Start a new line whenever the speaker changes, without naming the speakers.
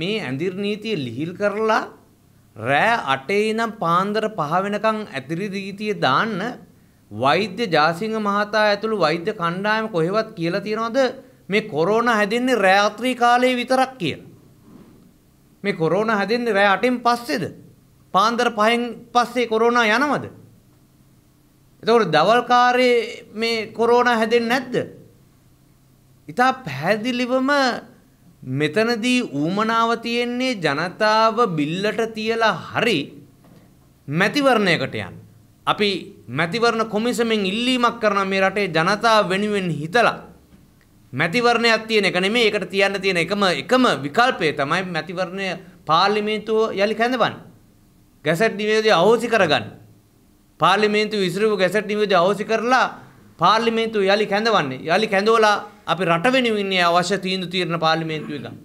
මේ ඇඳිර් නීතිය ලිහිල් කරලා රෑ අටේ ඉඳන් පාන්දර පහ වෙනකන් ඇතිරි නීතිය දාන්න වෛද්‍ය ජාසිංහ මහතා ඇතුළු වෛද්‍ය කණ්ඩායම කොහෙවත් කියලා තියනවද මේ කොරෝනා හැදෙන්නේ රාත්‍රී කාලේ විතරක් කියලා. මේ කොරෝනා හැදෙන්නේ රෑ 8න් පස්සේද? පාන්දර 5න් පස්සේ කොරෝනා යනවද? එතකොට දවල් කාර්යයේ මේ කොරෝනා හැදෙන්නේ නැද්ද? ඊට පැහැදිලිවම මෙතනදී ඌමනාව තියෙන්නේ ජනතාව බිල්ලට තියලා හරි මැතිවරණයකට යන්න. අපි මැතිවරණ කොමිසමෙන් ඉල්ලීමක් කරන මේ රටේ ජනතාව වෙනුවෙන් හිතලා මැතිවරණයක් තියෙන එක නෙමෙයි ඒකට තියන්න තියෙන එකම එකම විකල්පය තමයි මැතිවරණය පාර්ලිමේන්තුව යලි කැඳවන්න. ගැසට් නිවේදය අහෝසි කරගන්න. පාර්ලිමේන්තුව ඉසුරුව ගැසට් නිවේදය අහෝසි කරලා පාර්ලිමේන්තුව යළි කැඳවන්නේ යළි කැඳවලා අපි රට වෙනුවෙන් අවශ්‍ය තීන්දුව తీරන පාර්ලිමේන්තුව එක